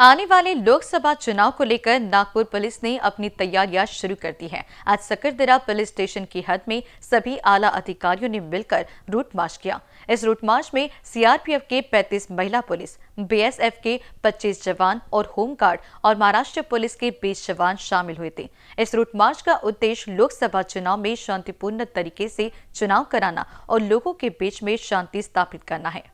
आने वाले लोकसभा चुनाव को लेकर नागपुर पुलिस ने अपनी तैयारियां शुरू कर दी हैं। आज सकरदरा पुलिस स्टेशन की हद में सभी आला अधिकारियों ने मिलकर रूट मार्च किया इस रूट मार्च में सीआरपीएफ के 35 महिला पुलिस बीएसएफ के 25 जवान और होमगार्ड और महाराष्ट्र पुलिस के 20 जवान शामिल हुए थे इस रूट मार्च का उद्देश्य लोकसभा चुनाव में शांतिपूर्ण तरीके से चुनाव कराना और लोगों के बीच में शांति स्थापित करना है